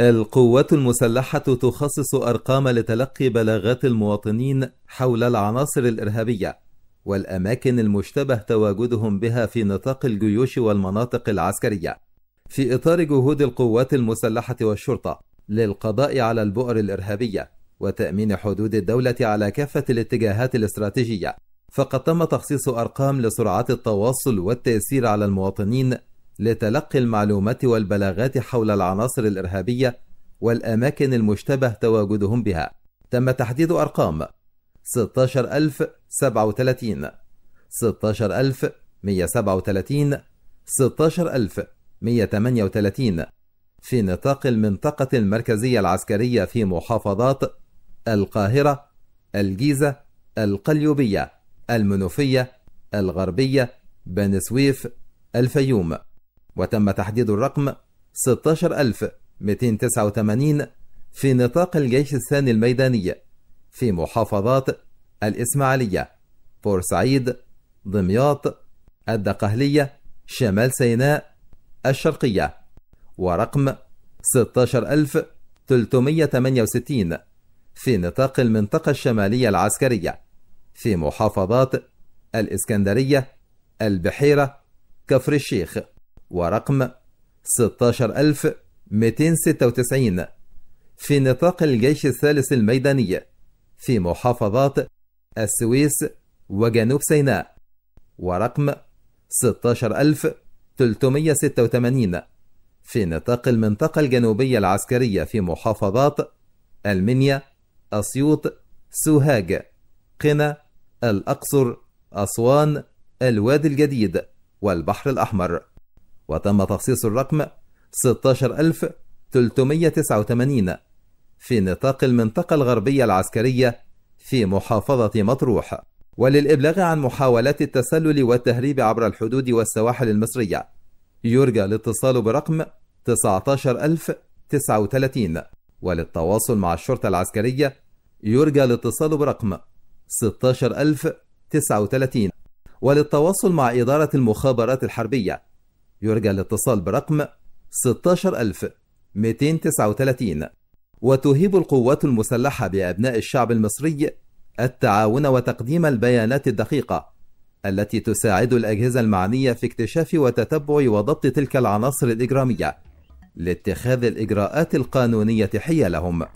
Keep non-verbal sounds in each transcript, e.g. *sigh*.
القوات المسلحة تخصص أرقام لتلقي بلاغات المواطنين حول العناصر الإرهابية والأماكن المشتبه تواجدهم بها في نطاق الجيوش والمناطق العسكرية في إطار جهود القوات المسلحة والشرطة للقضاء على البؤر الإرهابية وتأمين حدود الدولة على كافة الاتجاهات الاستراتيجية فقد تم تخصيص أرقام لسرعات التواصل والتأثير على المواطنين لتلقي المعلومات والبلاغات حول العناصر الإرهابية والأماكن المشتبه تواجدهم بها تم تحديد أرقام 16037 16137 16138 في نطاق المنطقة المركزية العسكرية في محافظات القاهرة، الجيزة، القليوبية، المنوفية، الغربية، بني سويف، الفيوم. وتم تحديد الرقم 16289 في نطاق الجيش الثاني الميداني في محافظات الإسماعيلية بورسعيد دمياط الدقهلية شمال سيناء الشرقية ورقم 16368 في نطاق المنطقة الشمالية العسكرية في محافظات الإسكندرية البحيرة كفر الشيخ ورقم 16296 في نطاق الجيش الثالث الميداني في محافظات السويس وجنوب سيناء ورقم 16386 في نطاق المنطقة الجنوبية العسكرية في محافظات المنيا، أسيوط، سوهاج، قنا، الأقصر، أسوان، الوادي الجديد والبحر الأحمر وتم تخصيص الرقم 16389 في نطاق المنطقة الغربية العسكرية في محافظة مطروح وللإبلاغ عن محاولات التسلل والتهريب عبر الحدود والسواحل المصرية يرجى الاتصال برقم 19039 وللتواصل مع الشرطة العسكرية يرجى الاتصال برقم 16039 وللتواصل مع إدارة المخابرات الحربية يرجى الاتصال برقم 16239 وتهيب القوات المسلحة بأبناء الشعب المصري التعاون وتقديم البيانات الدقيقة التي تساعد الأجهزة المعنية في اكتشاف وتتبع وضبط تلك العناصر الإجرامية لاتخاذ الإجراءات القانونية حيالهم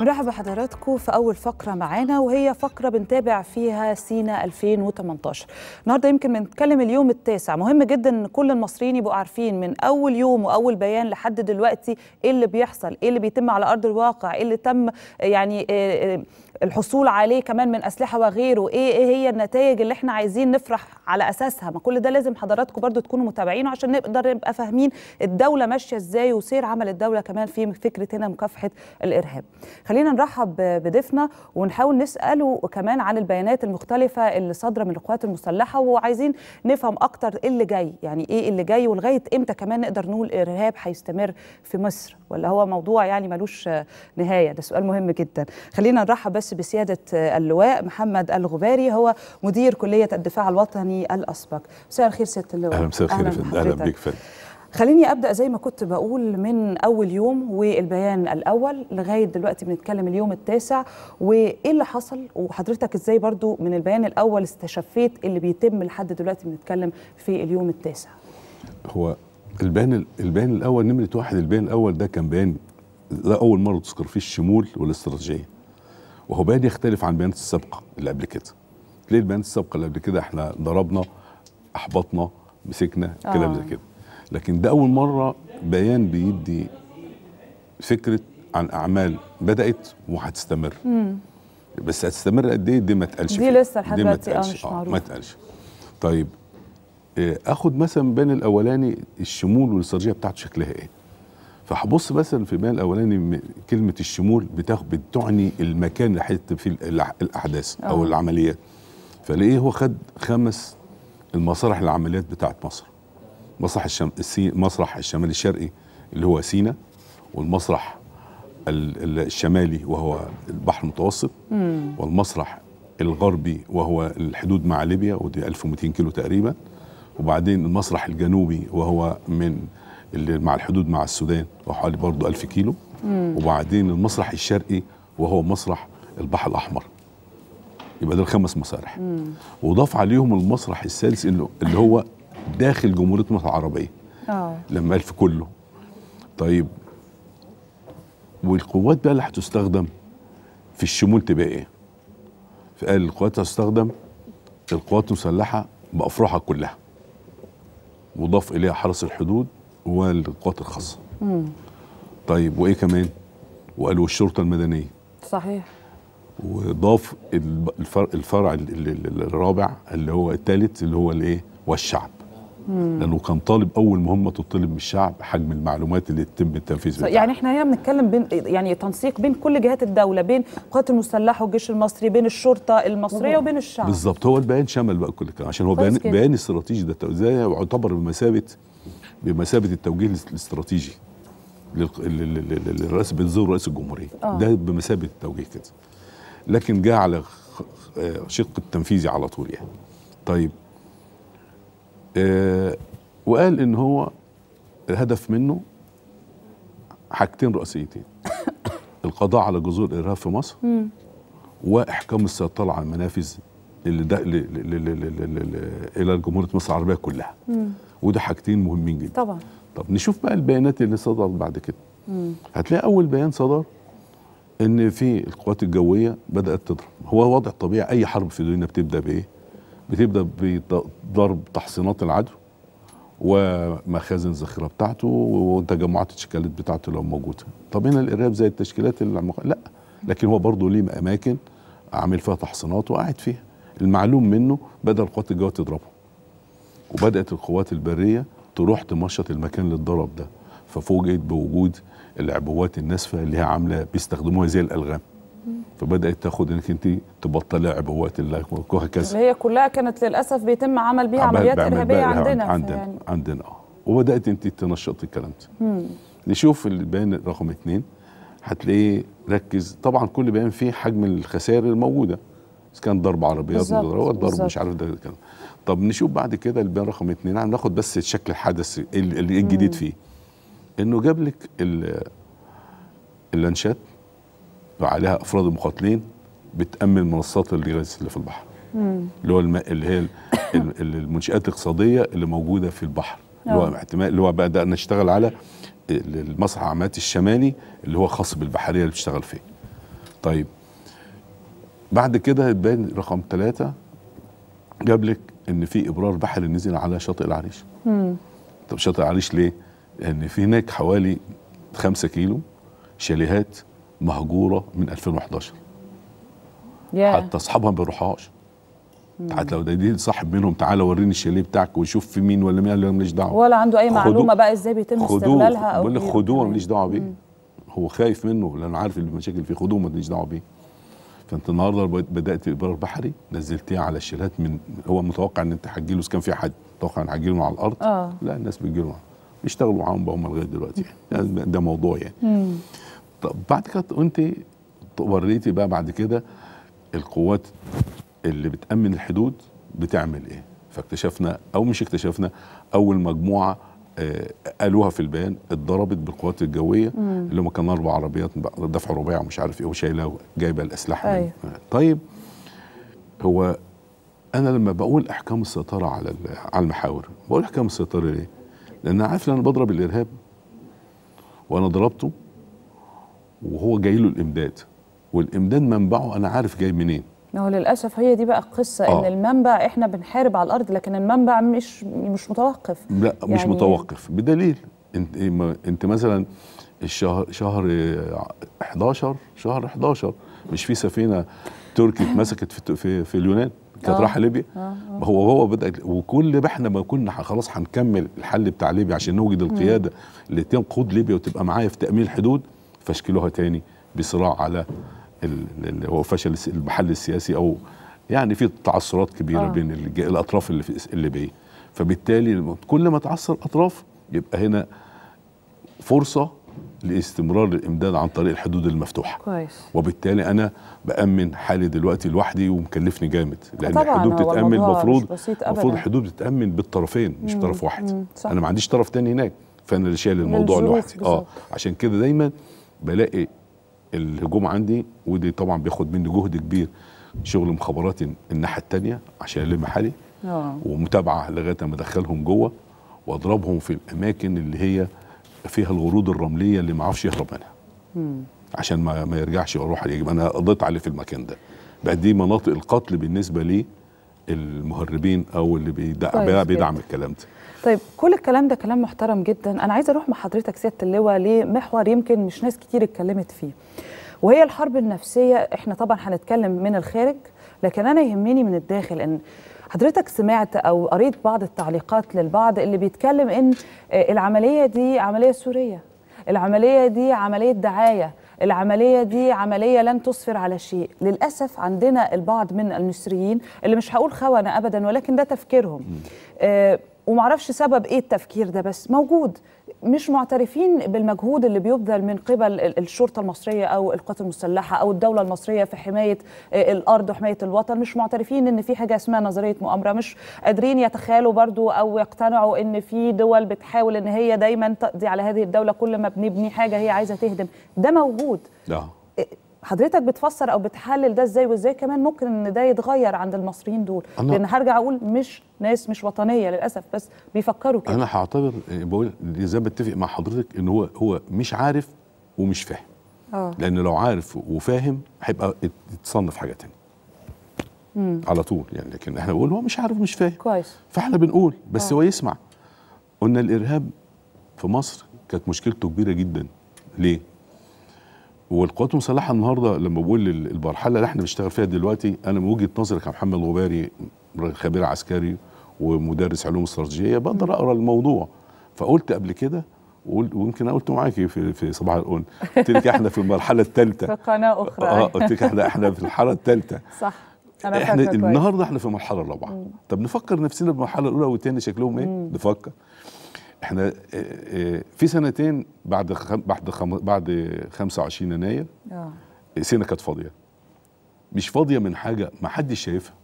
مرحبا بحضراتكم في أول فقرة معانا وهي فقرة بنتابع فيها سينا 2018 النهاردة يمكن بنتكلم اليوم التاسع مهم جدا أن كل المصريين يبقوا عارفين من أول يوم وأول بيان لحد دلوقتي إيه اللي بيحصل إيه اللي بيتم على أرض الواقع إيه اللي تم يعني آه، آه، الحصول عليه كمان من اسلحه وغيره ايه ايه هي النتائج اللي احنا عايزين نفرح على اساسها ما كل ده لازم حضراتكم برضو تكونوا متابعينه عشان نقدر نبقى فاهمين الدوله ماشيه ازاي وسير عمل الدوله كمان في فكره هنا مكافحه الارهاب خلينا نرحب بضيفنا ونحاول نساله كمان عن البيانات المختلفه اللي صادره من القوات المسلحه وعايزين نفهم اكتر ايه اللي جاي يعني ايه اللي جاي ولغايه امتى كمان نقدر نقول الارهاب هيستمر في مصر ولا هو موضوع يعني ملوش نهايه ده سؤال مهم جدا خلينا نرحب بس بسيادة اللواء محمد الغباري هو مدير كلية الدفاع الوطني الأسبق مساء الخير سيادة اللواء أهلا مساء الخير أهلا, أهلا بك فندم خليني ابدا زي ما كنت بقول من اول يوم والبيان الاول لغايه دلوقتي بنتكلم اليوم التاسع وايه اللي حصل وحضرتك ازاي برضو من البيان الاول استشفيت اللي بيتم لحد دلوقتي بنتكلم في اليوم التاسع هو البيان البيان الاول نمره واحد البيان الاول ده كان بيان ده اول مره تذكر فيه الشمول والاستراتيجيه وهو بيان يختلف عن البيانات السابقه اللي قبل كده ليه البيانات السابقه اللي قبل كده احنا ضربنا احبطنا مسكنا كلام زي آه. كده لكن ده اول مره بيان بيدي فكره عن اعمال بدات وهتستمر بس هتستمر قد ايه دي ما اتقالش دي لسه لحد دلوقتي اه مش آه، معروفه ما اتقالش طيب آه، اخد مثلا بين الاولاني الشمول والاستراتيجيه بتاعته شكلها ايه فهبص مثلا في المال الاولاني كلمه الشمول بتعني المكان اللي هيتم فيه الاحداث أوه. او آه. العمليات فليه هو خد خمس المسارح العمليات بتاعه مصر مسرح الشم... السي... مسرح الشمال الشرقي اللي هو سينا والمسرح الشمالي وهو البحر المتوسط مم. والمسرح الغربي وهو الحدود مع ليبيا ودي 1200 كيلو تقريبا وبعدين المسرح الجنوبي وهو من اللي مع الحدود مع السودان وحوالي برضه 1000 كيلو وبعدين المسرح الشرقي وهو مسرح البحر الاحمر يبقى ده الخمس مسارح وضاف عليهم المسرح الثالث اللي هو داخل جمهوريه مصر العربيه اه لما الف كله طيب والقوات بقى اللي هتستخدم في الشمول تبقى ايه؟ فقال القوات هتستخدم القوات المسلحه بافراحها كلها وضاف اليها حرس الحدود والقوات الخاصه طيب وايه كمان وقال والشرطه المدنيه صحيح وضاف الفرع الرابع اللي هو الثالث اللي هو الايه والشعب مم. لانه كان طالب اول مهمه تطلب من الشعب حجم المعلومات اللي تتم التنفيذ بتاعها يعني احنا هنا بنتكلم بين يعني تنسيق بين كل جهات الدوله بين القوات المسلحه والجيش المصري بين الشرطه المصريه وبين الشعب بالظبط هو البيان شمل بقى كل الكلام عشان هو بيان, بيان استراتيجي ده ازاي يعتبر بمثابه بمثابه التوجيه الاستراتيجي للرئاسه بنزور رئيس الجمهوريه آه. ده بمثابه التوجيه كده لكن جه على آه، شق التنفيذي على طول يعني طيب آه وقال ان هو الهدف منه حاجتين رئيسيتين *coughs* القضاء على جذور الارهاب في مصر واحكام السيطره على المنافذ اللي الى جمهوريه مصر العربيه كلها وده حاجتين مهمين جدا طبعا طب نشوف بقى البيانات اللي صدرت بعد كده هتلاقي اول بيان صدر ان في القوات الجويه بدات تضرب هو وضع طبيعي اي حرب في دولنا بتبدا بايه بتبدا بضرب تحصينات العدو ومخازن الذخيره بتاعته وتجمعات التشكيلات بتاعته لو موجوده طب هنا الارهاب زي التشكيلات اللي لا لكن هو برضه ليه اماكن عامل فيها تحصينات وقاعد فيها المعلوم منه بدأ القوات الجوية تضربه وبدأت القوات البرية تروح تمشط المكان اللي اتضرب ده ففوجئت بوجود العبوات الناسفة اللي هي عاملة بيستخدموها زي الألغام فبدات تاخد انك انت تبطلي عبوات الله وهكذا اللي هي كلها كانت للاسف بيتم عمل بيها عمليات ارهابيه بقى عندنا عندنا يعني. عندنا اه وبدات انت تنشطي الكلام ده نشوف البيان رقم اثنين هتلاقيه ركز طبعا كل بيان فيه حجم الخسائر الموجوده اذا كان ضرب عربيات بالظبط ضرب مش عارف ده كده طب نشوف بعد كده البيان رقم اثنين يعني ناخد بس شكل الحدث اللي إيه الجديد فيه انه جاب لك اللانشات وعليها افراد المقاتلين بتامن منصات الغاز اللي في البحر اللي هو الماء اللي هي المنشات الاقتصاديه اللي موجوده في البحر اللي هو آه. احتمال اللي هو بقى نشتغل على المسرح عمات الشمالي اللي هو خاص بالبحريه اللي بتشتغل فيه طيب بعد كده يبان رقم ثلاثة جاب لك ان في ابرار بحري نزل على شاطئ العريش مم. طب شاطئ العريش ليه لان في هناك حوالي 5 كيلو شاليهات مهجوره من 2011 yeah. حتى اصحابها ما بيروحوهاش حتى لو ده صاحب منهم تعالى وريني الشاليه بتاعك وشوف في مين ولا مين قال له ماليش دعوه ولا عنده اي معلومه بقى ازاي بيتم استغلالها او بيقول لك خدوه ماليش دعوه بيه هو خايف منه لانه عارف المشاكل فيه خدوه ماليش دعوه بيه فانت النهارده بدات ابرار بحري نزلتيه على الشيلات من هو متوقع ان انت هتجي له كان في حد متوقع ان هتجي له على الارض آه. لا الناس بتجي له بيشتغلوا معاهم بقى هم لغايه دلوقتي *laughs* يعني ده موضوع يعني طب بعد كده انت وريتي بقى بعد كده القوات اللي بتامن الحدود بتعمل ايه فاكتشفنا او مش اكتشفنا اول مجموعه آه، قالوها في البيان اتضربت بالقوات الجويه مم. اللي هم كانوا اربع عربيات دفع رباعي ومش عارف ايه وشايله جايبه الاسلحه أيوه. آه، طيب هو انا لما بقول احكام السيطره على على المحاور بقول احكام السيطره ليه؟ لان انا عارف ان انا بضرب الارهاب وانا ضربته وهو جاي له الامداد والامداد منبعه انا عارف جاي منين ما هو للاسف هي دي بقى القصه آه. ان المنبع احنا بنحارب على الارض لكن المنبع مش مش متوقف لا يعني مش متوقف بدليل انت انت مثلا الشهر شهر 11 شهر 11 مش في سفينه تركي اتمسكت في في, في اليونان كانت آه. رايحه ليبيا آه،, آه. هو هو بدا وكل ما احنا ما كنا خلاص هنكمل الحل بتاع ليبيا عشان نوجد القياده اللي تنقود ليبيا وتبقى معايا في تامين الحدود فشكلوها تاني بصراع على اللي هو فشل المحل السياسي او يعني في تعثرات كبيره آه. بين الاطراف اللي في الليبيه فبالتالي كل ما تعثر اطراف يبقى هنا فرصه لاستمرار الامداد عن طريق الحدود المفتوحه كويس وبالتالي انا بامن حالي دلوقتي لوحدي ومكلفني جامد لان الحدود بتتامن المفروض المفروض الحدود بتتامن بالطرفين مش طرف واحد انا ما عنديش طرف تاني هناك فانا اللي شايل الموضوع لوحدي اه عشان كده دايما بلاقي الهجوم عندي ودي طبعا بياخد مني جهد كبير شغل مخابرات الناحيه الثانيه عشان الم حالي آه. ومتابعه لغايه ما ادخلهم جوه واضربهم في الاماكن اللي هي فيها الغروض الرمليه اللي ما اعرفش يهرب منها مم. عشان ما, ما يرجعش واروح يبقى انا قضيت عليه في المكان ده بقى دي مناطق القتل بالنسبه لي المهربين او اللي بيدعم, بيدعم الكلام ده طيب كل الكلام ده كلام محترم جدا انا عايزه اروح مع حضرتك سياده اللواء لمحور يمكن مش ناس كتير اتكلمت فيه وهي الحرب النفسيه احنا طبعا هنتكلم من الخارج لكن انا يهمني من الداخل ان حضرتك سمعت او قريت بعض التعليقات للبعض اللي بيتكلم ان آه، العمليه دي عمليه سوريه العمليه دي عمليه دعايه العمليه دي عمليه لن تصفر على شيء للاسف عندنا البعض من المصريين اللي مش هقول خونه ابدا ولكن ده تفكيرهم آه ومعرفش سبب ايه التفكير ده بس موجود مش معترفين بالمجهود اللي بيبذل من قبل الشرطه المصريه او القوات المسلحه او الدوله المصريه في حمايه آه، الارض وحمايه الوطن مش معترفين ان في حاجه اسمها نظريه مؤامره مش قادرين يتخيلوا برضو او يقتنعوا ان في دول بتحاول ان هي دايما تقضي على هذه الدوله كل ما بنبني حاجه هي عايزه تهدم ده موجود حضرتك بتفسر او بتحلل ده ازاي وازاي كمان ممكن ان ده يتغير عند المصريين دول لان هرجع اقول مش ناس مش وطنيه للاسف بس بيفكروا كده انا هعتبر بقول زي ما بتفق مع حضرتك ان هو هو مش عارف ومش فاهم أوه. لان لو عارف وفاهم هيبقى يتصنف حاجه تانية مم. على طول يعني لكن احنا بنقول هو مش عارف مش فاهم كويس فاحنا بنقول بس أوه. هو يسمع قلنا الارهاب في مصر كانت مشكلته كبيره جدا ليه والقوات المسلحه النهارده لما بقول المرحله اللي احنا بنشتغل فيها دلوقتي انا من وجهه نظري كمحمد غباري خبير عسكري ومدرس علوم استراتيجيه بقدر اقرا الموضوع فقلت قبل كده ويمكن انا قلت معاكي في في صباح الأون قلت لك احنا في المرحله الثالثه *laughs* في قناه آه، اخرى اه قلت لك احنا احنا في المرحله الثالثه *laughs* صح أنا احنا النهارده احنا في المرحله الرابعه طب نفكر نفسنا بالمرحله الاولى والثانيه شكلهم ايه؟ نفكر احنا آه، آه، في سنتين بعد خم بعد خم بعد 25 يناير اه سينا كانت فاضيه مش فاضيه من حاجه ما حدش شايفها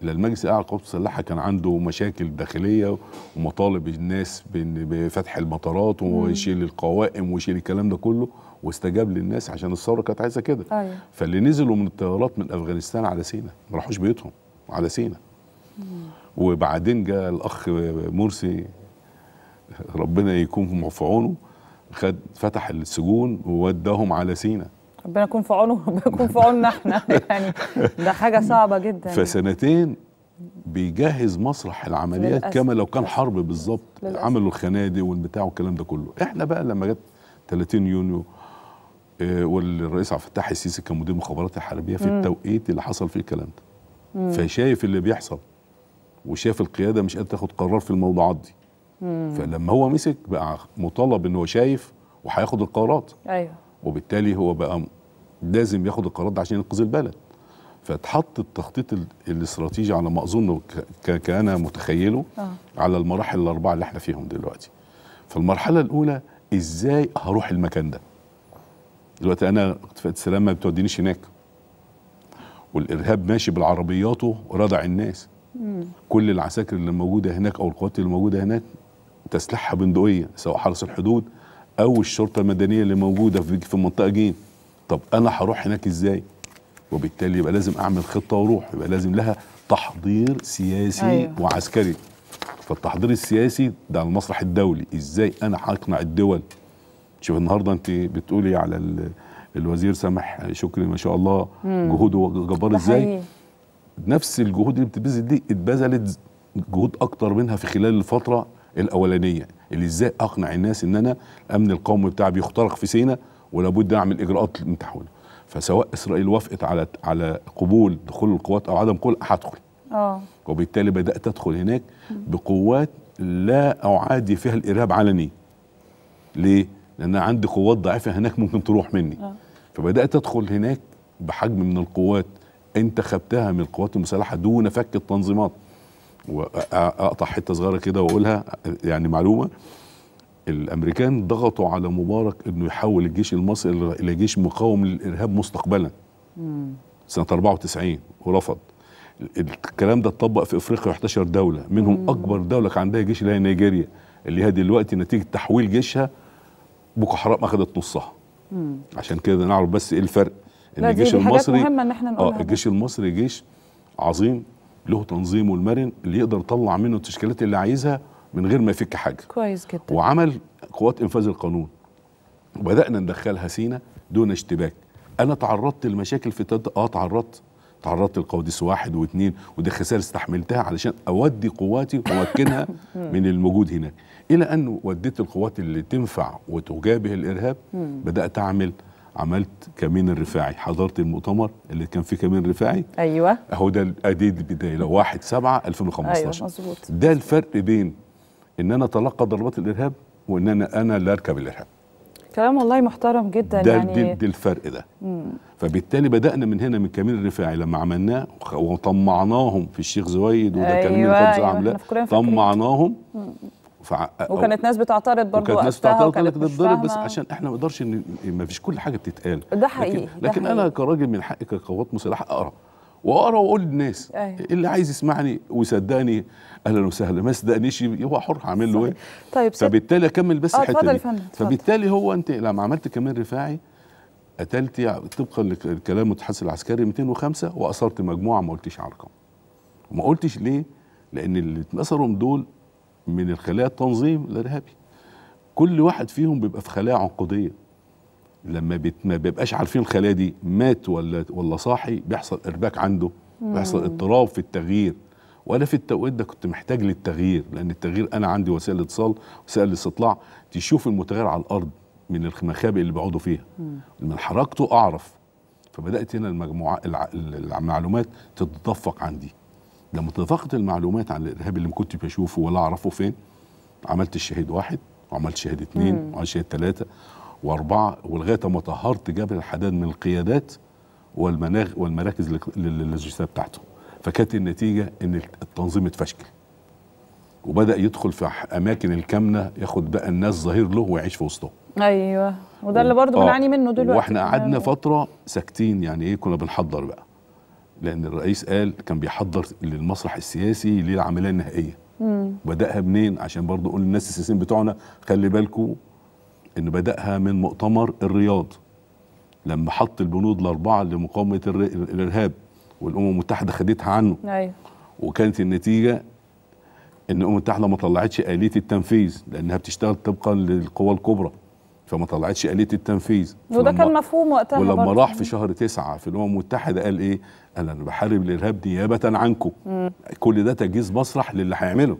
لا المجلس الاعلى للقوات المسلحه كان عنده مشاكل داخليه ومطالب الناس بفتح المطارات ويشيل القوائم ويشيل الكلام ده كله واستجاب للناس عشان الثوره كانت عايزه كده أيوه. فاللي نزلوا من الطيارات من افغانستان على سينا ما راحوش بيوتهم على سينا وبعدين جاء الاخ مرسي ربنا يكون في عونه خد فتح السجون ووداهم على سينا ربنا يكون في عونه ربنا يكون في عوننا احنا *laughs* يعني ده حاجه صعبه جدا فسنتين بيجهز مسرح العمليات للأسف. كما لو كان حرب بالظبط عملوا الخنادق والبتاع والكلام ده كله احنا بقى لما جت 30 يونيو آه، والرئيس عبد الفتاح السيسي كان مدير المخابرات الحربيه في التوقيت اللي حصل فيه الكلام ده فشايف اللي بيحصل وشايف القياده مش قادره تاخد قرار في الموضوعات دي فلما هو مسك بقى مطالب ان هو شايف وهياخد القرارات ايوه وبالتالي هو بقى لازم ياخد القرارات ده عشان ينقذ البلد فاتحط التخطيط الاستراتيجي على ما اظن كان متخيله آه. على المراحل الاربعه اللي احنا فيهم دلوقتي فالمرحله الاولى ازاي هروح المكان ده دلوقتي انا السلام ما بتودينيش هناك والارهاب ماشي بالعربياته ردع الناس مم. كل العساكر اللي موجوده هناك او القوات اللي موجوده هناك تسليحها بندقيه سواء حرس الحدود او الشرطه المدنيه اللي موجوده في في منطقه جين طب انا هروح هناك ازاي وبالتالي يبقى لازم اعمل خطه واروح يبقى لازم لها تحضير سياسي أيوة. وعسكري فالتحضير السياسي ده على المسرح الدولي ازاي انا هقنع الدول شوف النهارده انت بتقولي على الوزير سامح شكري ما شاء الله مم. جهوده جبار ازاي نفس الجهود اللي بتتبذل دي اتبذلت جهود اكتر منها في خلال الفتره الاولانيه اللي ازاي اقنع الناس ان انا الامن القومي بتاعي بيخترق في سيناء ولابد اعمل اجراءات متحوله فسواء اسرائيل وافقت على على قبول دخول القوات او عدم قبول هدخل اه وبالتالي بدات ادخل هناك بقوات لا اعادي فيها الارهاب علني ليه لان عندي قوات ضعيفه هناك ممكن تروح مني أوه. فبدات ادخل هناك بحجم من القوات انتخبتها من القوات المسلحه دون فك التنظيمات واقطع حته صغيره كده واقولها يعني معلومه الامريكان ضغطوا على مبارك انه يحول الجيش المصري الى جيش مقاوم للارهاب مستقبلا مم. سنه 94 ورفض الكلام ده اتطبق في افريقيا 11 دوله منهم مم. اكبر دوله كان عندها جيش اللي هي نيجيريا اللي هي دلوقتي نتيجه تحويل جيشها بوكو حرام اخذت نصها مم. عشان كده نعرف بس ايه الفرق ان الجيش المصري اه الجيش المصري جيش عظيم له تنظيمه المرن اللي يقدر يطلع منه التشكيلات اللي عايزها من غير ما يفك حاجه كويس جدا وعمل قوات انفاذ القانون وبدانا ندخلها سينا دون اشتباك انا تعرضت لمشاكل في تد... اه تعرضت تعرضت لقواديس واحد واثنين ودي خسائر استحملتها علشان اودي قواتي وامكنها *laughs* من الموجود هناك الى ان وديت القوات اللي تنفع وتجابه الارهاب بدات اعمل عملت كمين الرفاعي حضرت المؤتمر اللي كان فيه كمين رفاعي ايوه اهو ده ادي البدايه لو 1 7 2015 ايوه مظبوط ده الفرق بين ان انا اتلقى ضربات الارهاب وان انا انا اللي اركب الارهاب كلام والله محترم جدا ده يعني ده, ده الفرق ده مم. فبالتالي بدانا من هنا من كمين الرفاعي لما عملناه وطمعناهم في الشيخ زويد وده أيوة كمين الخمسه أيوة عاملاه طمعناهم مم. فع... وكانت ناس بتعترض برضه وكانت ناس بتعترض وكانت بتضرب بس عشان احنا ما نقدرش ان ما فيش كل حاجه بتتقال ده حقيقي لكن, ده لكن حقيقي. انا كراجل من حقي كقوات مسلحه اقرا واقرا واقول للناس أيه. اللي عايز يسمعني ويصدقني اهلا وسهلا ما صدقنيش هو حر هعمل له ايه طيب فبالتالي اكمل بس آه، حته دي فبالتالي هو انت لما عملت كمان رفاعي قتلت طبقا لكلام المتحدث العسكري 205 واثرت مجموعه ما قلتيش على الرقم وما قلتش ليه لان اللي اتنصرهم دول من الخلايا التنظيم الارهابي كل واحد فيهم بيبقى في خلايا عنقوديه لما بيت ما بيبقاش عارفين الخلايا دي مات ولا ولا صاحي بيحصل ارباك عنده بيحصل اضطراب في التغيير وانا في التوقيت ده كنت محتاج للتغيير لان التغيير انا عندي وسائل اتصال وسائل الاستطلاع تشوف المتغير على الارض من المخابئ اللي بيقعدوا فيها من حركته اعرف فبدات هنا المجموعه المعلومات تتدفق عندي لما اتفقت المعلومات عن الارهاب اللي ما كنت بشوفه ولا اعرفه فين عملت الشهيد واحد وعملت شهيد اثنين وعملت شهيد ثلاثه واربعه ولغايه ما طهرت جبل الحداد من القيادات والمناغ والمراكز اللوجستيه بتاعته فكانت النتيجه ان التنظيم اتفشكل وبدا يدخل في اماكن الكامنه ياخد بقى الناس ظهير له ويعيش في وسطهم ايوه وده اللي برضه بنعاني آه. منه دلوقتي واحنا قعدنا أيوة. فتره ساكتين يعني ايه كنا بنحضر بقى لان الرئيس قال كان بيحضر للمسرح السياسي للعمليه النهائيه بداها منين عشان برضه اقول للناس السياسيين بتوعنا خلي بالكم ان بداها من مؤتمر الرياض لما حط البنود الاربعه لمقاومه الارهاب والامم المتحده خدتها عنه أيوه. وكانت النتيجه ان الامم المتحده ما طلعتش اليه التنفيذ لانها بتشتغل طبقا للقوى الكبرى فما طلعتش آلية التنفيذ وده كان مفهوم وقتها ولما برضه. راح في شهر تسعة في الأمم المتحدة قال إيه؟ قال أنا بحارب الإرهاب نيابة عنكم كل ده تجهيز مسرح للي هيعمله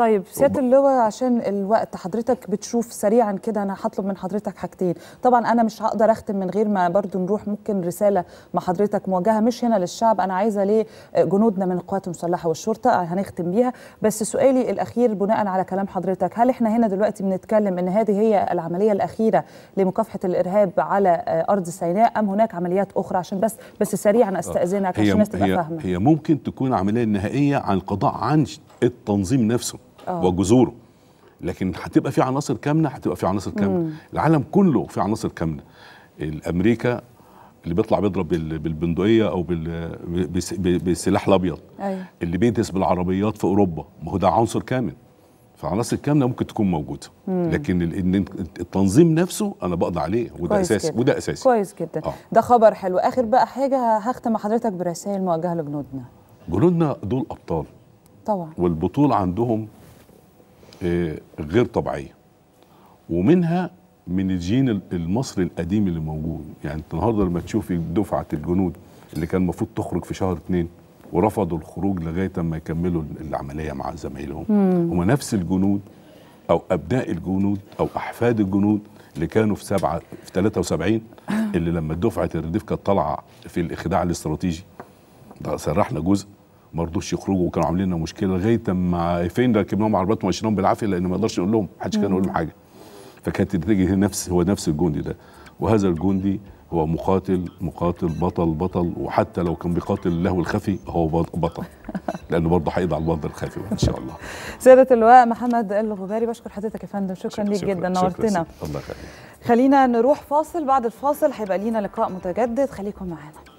طيب سياده اللواء عشان الوقت حضرتك بتشوف سريعا كده انا هطلب من حضرتك حاجتين طبعا انا مش هقدر اختم من غير ما برضو نروح ممكن رساله مع حضرتك موجهه مش هنا للشعب انا عايزه ليه جنودنا من القوات المسلحه والشرطه آه، هنختم بيها بس سؤالي الاخير بناء على كلام حضرتك هل احنا هنا دلوقتي بنتكلم ان هذه هي العمليه الاخيره لمكافحه الارهاب على آه، ارض سيناء ام هناك عمليات اخرى عشان بس بس سريعا استاذنك عشان الناس تبقى فاهمه هي ممكن تكون عمليه نهائيه عن القضاء عن التنظيم نفسه أوه. وجذوره لكن هتبقى في عناصر كامنه هتبقى في عناصر كامنه العالم كله في عناصر كامنه الامريكا اللي بيطلع بيضرب بالبندقيه او بالسلاح الابيض أيوة. اللي بيدس بالعربيات في اوروبا ما هو ده عنصر كامن فعناصر كامله ممكن تكون موجوده مم. لكن التنظيم نفسه انا بقضي عليه وده اساسي وده اساسي كويس جدا آه. ده خبر حلو اخر بقى حاجه هختم حضرتك برسائل موجهه لجنودنا جنودنا دول ابطال طبعا والبطول عندهم آه، غير طبيعيه ومنها من الجين المصري القديم اللي موجود يعني انت النهارده لما تشوف دفعه الجنود اللي كان المفروض تخرج في شهر اثنين ورفضوا الخروج لغايه ما يكملوا العمليه مع زمايلهم هم نفس الجنود او ابناء الجنود او احفاد الجنود اللي كانوا في سبعة في 73 *laughs* اللي لما دفعه الرديف كانت طالعه في الاخداع الاستراتيجي ده سرحنا جزء ما رضوش يخرجوا وكانوا عاملين لنا مشكله لغايه اما فين ركبناهم عربيات ومشيناهم بالعافيه لان ما نقدرش نقول لهم حدش كان يقول لهم حاجه فكانت النتيجه هي نفس هو نفس الجندي ده وهذا الجندي هو مقاتل مقاتل بطل بطل وحتى لو كان بيقاتل اللهو الخفي هو بطل لانه برضه هيقضي على الوضع الخفي ان شاء الله سياده اللواء محمد الغباري بشكر حضرتك يا فندم شكرا, ليك جدا نورتنا الله يخليك خلينا نروح فاصل بعد الفاصل هيبقى لينا لقاء متجدد خليكم معانا